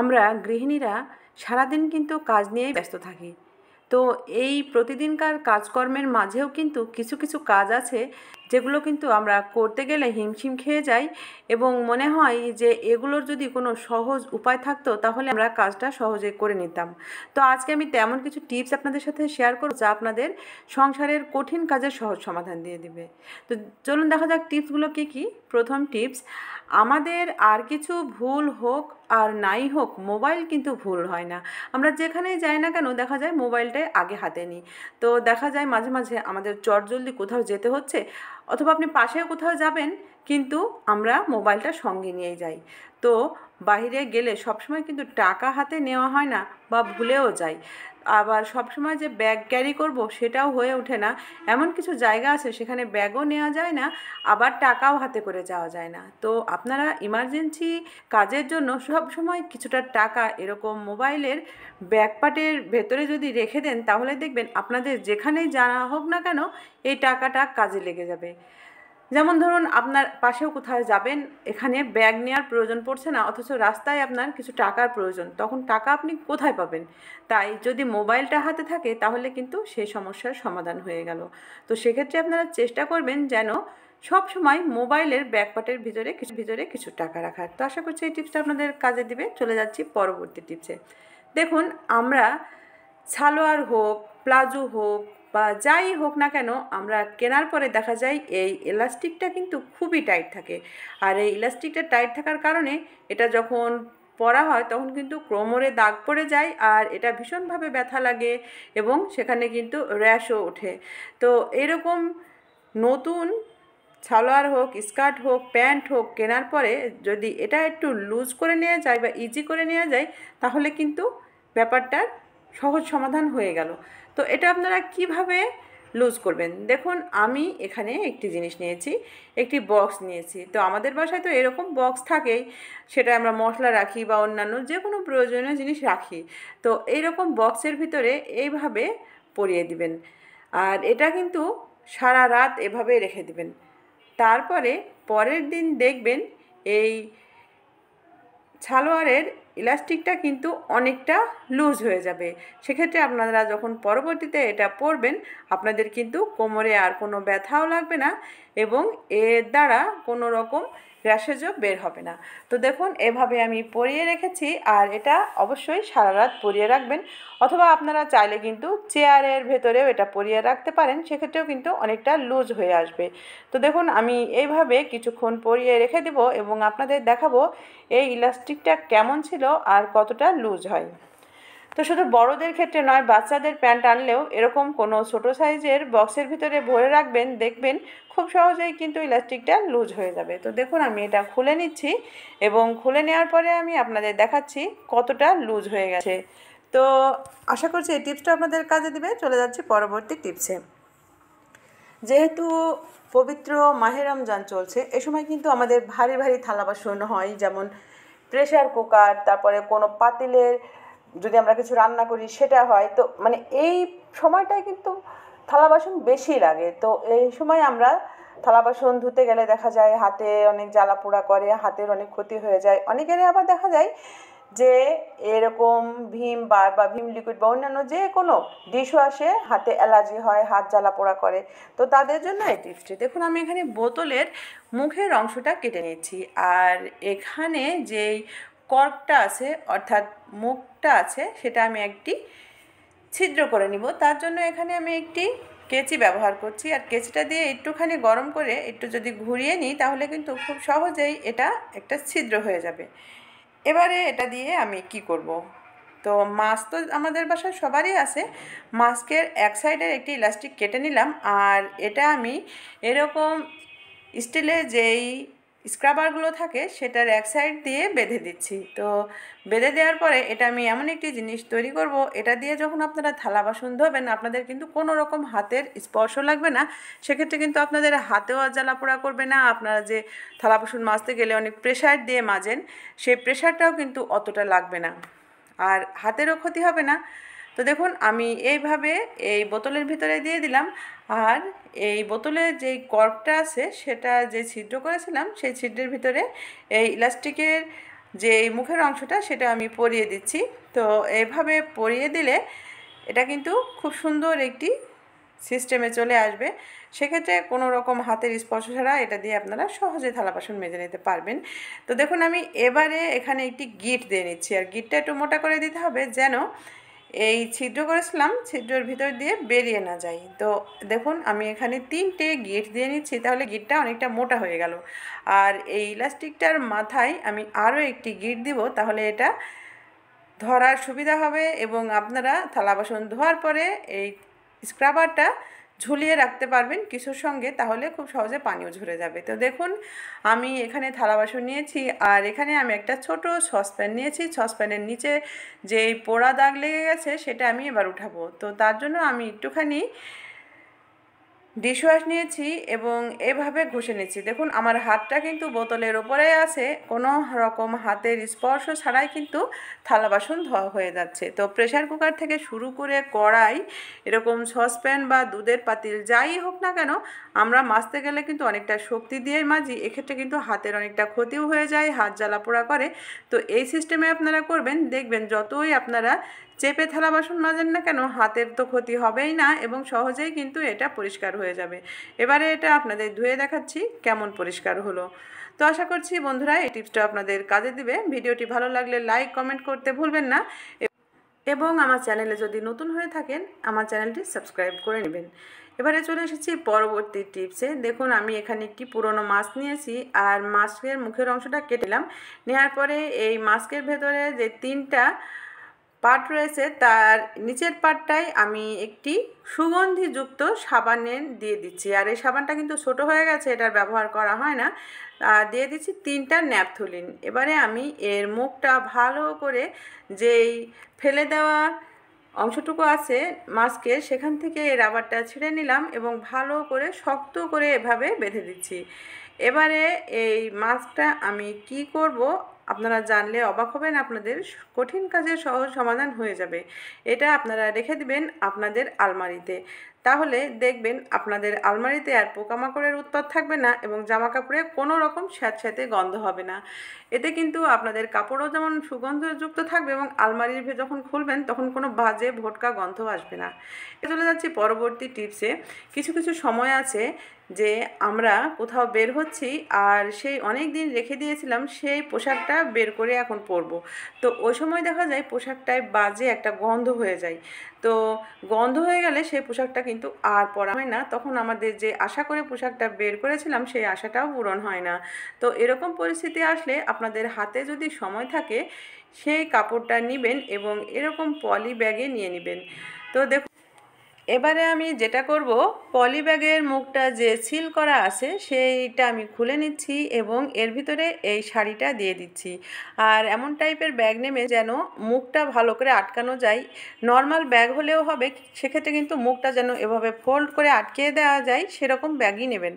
আমরা গৃহিণীরা সারাদিন কিন্তু কাজ নিয়েই ব্যস্ত থাকি তো এই প্রতিদিনকার কাজকর্মের মাঝেও কিন্তু কিছু কিছু কাজ আছে যেগুলো কিন্তু আমরা করতে গেলে হিমশিম খেয়ে যাই এবং মনে হয় যে এগুলোর যদি কোনো সহজ উপায় থাকতো তাহলে আমরা কাজটা সহজে করে নিতাম তো আজকে আমি তেমন কিছু টিপস আপনাদের সাথে শেয়ার করব যা আপনাদের সংসারের কঠিন কাজের সহজ সমাধান দিয়ে দিবে তো চলুন দেখা যাক টিপসগুলো কী কী প্রথম টিপস আমাদের আর কিছু ভুল হোক আর নাই হোক মোবাইল কিন্তু ভুল হয় না আমরা যেখানেই যাই না কেন দেখা যায় মোবাইলটাই আগে হাতে নিই তো দেখা যায় মাঝে মাঝে আমাদের চটজলদি কোথাও যেতে হচ্ছে অথবা আপনি পাশেও কোথাও যাবেন কিন্তু আমরা মোবাইলটা সঙ্গে নিয়ে যাই তো বাইরে গেলে সবসময় কিন্তু টাকা হাতে নেওয়া হয় না বা ভুলেও যাই আবার সবসময় যে ব্যাগ ক্যারি করব সেটাও হয়ে ওঠে না এমন কিছু জায়গা আছে সেখানে ব্যাগও নেওয়া যায় না আবার টাকাও হাতে করে যাওয়া যায় না তো আপনারা ইমার্জেন্সি কাজের জন্য সবসময় কিছুটা টাকা এরকম মোবাইলের ব্যাকপাটের ভেতরে যদি রেখে দেন তাহলে দেখবেন আপনাদের যেখানেই জানা হোক না কেন এই টাকাটা কাজে লেগে যাবে যেমন ধরুন আপনার পাশেও কোথাও যাবেন এখানে ব্যাগ নেওয়ার প্রয়োজন পড়ছে না অথচ রাস্তায় আপনার কিছু টাকার প্রয়োজন তখন টাকা আপনি কোথায় পাবেন তাই যদি মোবাইলটা হাতে থাকে তাহলে কিন্তু সেই সমস্যার সমাধান হয়ে গেল তো সেক্ষেত্রে আপনারা চেষ্টা করবেন যেন সব সময় মোবাইলের ব্যাকপাটের ভিতরে কিছু ভিতরে কিছু টাকা রাখার তো আশা করছি এই টিপসটা আপনাদের কাজে দিবে চলে যাচ্ছি পরবর্তী টিপসে দেখুন আমরা সালোয়ার হোক প্লাজো হোক বা যাই হোক না কেন আমরা কেনার পরে দেখা যায় এই ইলাস্টিকটা কিন্তু খুবই টাইট থাকে আর এই ইলাস্টিকটা টাইট থাকার কারণে এটা যখন পরা হয় তখন কিন্তু ক্রমরে দাগ পড়ে যায় আর এটা ভীষণভাবে ব্যথা লাগে এবং সেখানে কিন্তু র্যাশও ওঠে তো এরকম নতুন সালোয়ার হোক স্কার্ট হোক প্যান্ট হোক কেনার পরে যদি এটা একটু লুজ করে নেওয়া যায় বা ইজি করে নেওয়া যায় তাহলে কিন্তু ব্যাপারটার সহজ সমাধান হয়ে গেল তো এটা আপনারা কিভাবে লুজ করবেন দেখুন আমি এখানে একটি জিনিস নিয়েছি একটি বক্স নিয়েছি তো আমাদের বাসায় তো এরকম বক্স থাকেই সেটা আমরা মশলা রাখি বা অন্যান্য যে কোনো প্রয়োজনীয় জিনিস রাখি তো এইরকম বক্সের ভিতরে এইভাবে পরিয়ে দিবেন আর এটা কিন্তু সারা রাত এভাবে রেখে দিবেন তারপরে পরের দিন দেখবেন এই ছালোয়ারের ইলাস্টিকটা কিন্তু অনেকটা লুজ হয়ে যাবে সেক্ষেত্রে আপনারা যখন পরবর্তীতে এটা পরবেন আপনাদের কিন্তু কোমরে আর কোনো ব্যথাও লাগবে না এবং এর দ্বারা কোনো রকম গ্যাসেজও বের হবে না তো দেখুন এভাবে আমি পরিয়ে রেখেছি আর এটা অবশ্যই সারা রাত পরিয়ে রাখবেন অথবা আপনারা চাইলে কিন্তু চেয়ারের ভেতরেও এটা পরিয়ে রাখতে পারেন সেক্ষেত্রেও কিন্তু অনেকটা লুজ হয়ে আসবে তো দেখুন আমি এইভাবে কিছুক্ষণ পরিয়ে রেখে দেব এবং আপনাদের দেখাবো এই ইলাস্টিকটা কেমন ছিল আর কতটা লুজ হয় তো শুধু বড়দের ক্ষেত্রে নয় বাচ্চাদের প্যান্ট আনলেও এরকম কোনো ছোটো সাইজের বক্সের ভিতরে ভরে রাখবেন দেখবেন খুব সহজেই কিন্তু ইলাস্টিকটা লুজ হয়ে যাবে তো দেখুন আমি এটা খুলে নিচ্ছি এবং খুলে নেওয়ার পরে আমি আপনাদের দেখাচ্ছি কতটা লুজ হয়ে গেছে তো আশা করছি এই টিপসটা আপনাদের কাজে দিবে চলে যাচ্ছি পরবর্তী টিপসে যেহেতু পবিত্র মাহে রমজান চলছে এ সময় কিন্তু আমাদের ভারী ভারী থালা বাসন হয় যেমন প্রেশার কুকার তারপরে কোনো পাতিলের যদি আমরা কিছু রান্না করি সেটা হয় তো মানে এই সময়টায় কিন্তু থালা বাসন বেশি লাগে তো এই সময় আমরা থালা বাসন ধুতে গেলে দেখা যায় হাতে অনেক জ্বালা পোড়া করে হাতের অনেক ক্ষতি হয়ে যায় অনেকেরই আবার দেখা যায় যে এরকম ভীম বার বা ভীম লিকুইড বা অন্যান্য যে কোনো ডিশ আসে হাতে অ্যালার্জি হয় হাত জ্বালা পোড়া করে তো তাদের জন্য এই টিপসটি দেখুন আমি এখানে বোতলের মুখের অংশটা কেটে নিয়েছি আর এখানে যেই কর্কটা আছে অর্থাৎ মুখটা আছে সেটা আমি একটি ছিদ্র করে নিব তার জন্য এখানে আমি একটি কেচি ব্যবহার করছি আর কেচিটা দিয়ে একটুখানি গরম করে একটু যদি ঘুরিয়ে নিই তাহলে কিন্তু খুব সহজেই এটা একটা ছিদ্র হয়ে যাবে এবারে এটা দিয়ে আমি কি করব। তো মাছ তো আমাদের বাসায় সবারই আছে মাস্কের এক সাইডের একটি ইলাস্টিক কেটে নিলাম আর এটা আমি এরকম স্টিলের যেই স্ক্রাবারগুলো থাকে সেটার এক সাইড দিয়ে বেঁধে দিচ্ছি তো বেঁধে দেওয়ার পরে এটা আমি এমন একটি জিনিস তৈরি করব এটা দিয়ে যখন আপনারা থালা বাসন ধোবেন আপনাদের কিন্তু কোনো রকম হাতের স্পর্শ লাগবে না সেক্ষেত্রে কিন্তু আপনাদের হাতেও আর জ্বালাপোড়া করবে না আপনারা যে থালা বাসন মাজতে গেলে অনেক প্রেশার দিয়ে মাজেন সেই প্রেশারটাও কিন্তু অতটা লাগবে না আর হাতেরও ক্ষতি হবে না তো দেখুন আমি এইভাবে এই বোতলের ভিতরে দিয়ে দিলাম আর এই বোতলে যেই কর্কটা আছে সেটা যে ছিদ্র করেছিলাম সেই ছিদ্রের ভিতরে এই ইলাস্টিকের যে মুখের অংশটা সেটা আমি পরিয়ে দিচ্ছি তো এভাবে পরিয়ে দিলে এটা কিন্তু খুব সুন্দর একটি সিস্টেমে চলে আসবে সেক্ষেত্রে কোনো রকম হাতের স্পর্শ ছাড়া এটা দিয়ে আপনারা সহজে থালা বাসন মেজে নিতে পারবেন তো দেখুন আমি এবারে এখানে একটি গিট দিয়ে নিচ্ছি আর গিটটা একটু মোটা করে দিতে হবে যেন এই ছিদ্র করেছিলাম ছিদ্রর ভিতর দিয়ে বেরিয়ে না যাই তো দেখুন আমি এখানে তিনটে গিট দিয়ে নিচ্ছি তাহলে গিটটা অনেকটা মোটা হয়ে গেল আর এই ইলাস্টিকটার মাথায় আমি আরও একটি গিট দিব তাহলে এটা ধরার সুবিধা হবে এবং আপনারা থালা বাসন ধোয়ার পরে এই স্ক্রাবারটা ঝুলিয়ে রাখতে পারবেন কিছুর সঙ্গে তাহলে খুব সহজে পানিও ঝরে যাবে তো দেখুন আমি এখানে থালা বাসন নিয়েছি আর এখানে আমি একটা ছোট সসপ্যান নিয়েছি সসপ্যানের নিচে যে পোড়া দাগ লেগে গেছে সেটা আমি এবার উঠাবো তো তার জন্য আমি একটুখানি ডিশওয়াশ নিয়েছি এবং এভাবে ঘষে নিচ্ছি দেখুন আমার হাতটা কিন্তু বোতলের ওপরে আছে কোনো রকম হাতের স্পর্শ ছাড়াই কিন্তু থালা বাসন ধোয়া হয়ে যাচ্ছে তো প্রেশার কুকার থেকে শুরু করে কড়াই এরকম সসপ্যান বা দুধের পাতিল যাই হোক না কেন আমরা মাজতে গেলে কিন্তু অনেকটা শক্তি দিয়ে মাজি এক্ষেত্রে কিন্তু হাতের অনেকটা ক্ষতিও হয়ে যায় হাত জ্বালা পোড়া করে তো এই সিস্টেমে আপনারা করবেন দেখবেন যতই আপনারা চেপে থালা বাসন মাজেন না কেন হাতের তো ক্ষতি হবেই না এবং সহজেই কিন্তু এটা পরিষ্কার হয়ে যাবে এবারে এটা আপনাদের ধুয়ে দেখাচ্ছি কেমন পরিষ্কার হলো তো আশা করছি বন্ধুরা এই টিপসটা আপনাদের কাজে দিবে ভিডিওটি ভালো লাগলে লাইক কমেন্ট করতে ভুলবেন না এবং আমার চ্যানেলে যদি নতুন হয়ে থাকেন আমার চ্যানেলটি সাবস্ক্রাইব করে নেবেন এবারে চলে এসেছি পরবর্তী টিপসে দেখুন আমি এখানে একটি পুরনো মাস্ক নিয়েছি আর মাস্কের মুখের অংশটা কেটেলাম নেওয়ার পরে এই মাস্কের ভেতরে যে তিনটা পাট রয়েছে তার নিচের পাটটাই আমি একটি সুগন্ধিযুক্ত সাবানের দিয়ে দিচ্ছি আর এই সাবানটা কিন্তু ছোট হয়ে গেছে এটার ব্যবহার করা হয় না দিয়ে দিচ্ছি তিনটা ন্যাপথুলিন এবারে আমি এর মুখটা ভালো করে যেই ফেলে দেওয়া অংশটুকু আছে মাস্কের সেখান থেকে এই রাবারটা ছিঁড়ে নিলাম এবং ভালো করে শক্ত করে এভাবে বেঁধে দিচ্ছি এবারে এই মাস্কটা আমি কি করব আপনারা জানলে অবাক হবেন আপনাদের কঠিন কাজের সহজ সমাধান হয়ে যাবে এটা আপনারা রেখে দিবেন আপনাদের আলমারিতে তাহলে দেখবেন আপনাদের আলমারিতে আর পোকামাকড়ের উৎপাদ থাকবে না এবং জামা কাপড়ে কোনো রকম স্যাঁতস্যাঁতে গন্ধ হবে না এতে কিন্তু আপনাদের কাপড়ও যেমন সুগন্ধযুক্ত থাকবে এবং আলমারির যখন খুলবেন তখন কোনো বাজে ভোটকা গন্ধ আসবে না চলে যাচ্ছি পরবর্তী টিপসে কিছু কিছু সময় আছে যে আমরা কোথাও বের হচ্ছি আর সেই অনেক দিন রেখে দিয়েছিলাম সেই পোশাকটা বের করে এখন পরব তো ওই সময় দেখা যায় পোশাকটায় বাজে একটা গন্ধ হয়ে যায় তো গন্ধ হয়ে গেলে সেই পোশাকটাকে কিন্তু আর পরা হয় না তখন আমাদের যে আশা করে পোশাকটা বের করেছিলাম সেই আশাটাও পূরণ হয় না তো এরকম পরিস্থিতি আসলে আপনাদের হাতে যদি সময় থাকে সেই কাপড়টা নেবেন এবং এরকম পলি ব্যাগে নিয়ে নেবেন তো দেখুন এবারে আমি যেটা করব পলি ব্যাগের মুখটা যে সিল করা আছে সেইটা আমি খুলে নিচ্ছি এবং এর ভিতরে এই শাড়িটা দিয়ে দিচ্ছি আর এমন টাইপের ব্যাগ নেমে যেন মুখটা ভালো করে আটকানো যায় নর্মাল ব্যাগ হলেও হবে সেক্ষেত্রে কিন্তু মুখটা যেন এভাবে ফোল্ড করে আটকে দেওয়া যায় সেরকম ব্যাগই নেবেন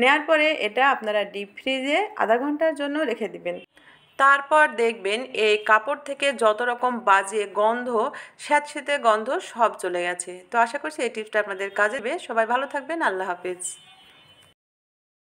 নেয়ার পরে এটা আপনারা ডিপ ফ্রিজে আধা ঘন্টার জন্য রেখে দিবেন তারপর দেখবেন এই কাপড় থেকে যত রকম বাজে গন্ধ স্যাঁতস্যাঁতে গন্ধ সব চলে গেছে তো আশা করছি এই টিপসটা আপনাদের কাজে সবাই ভালো থাকবেন আল্লাহ হাফেজ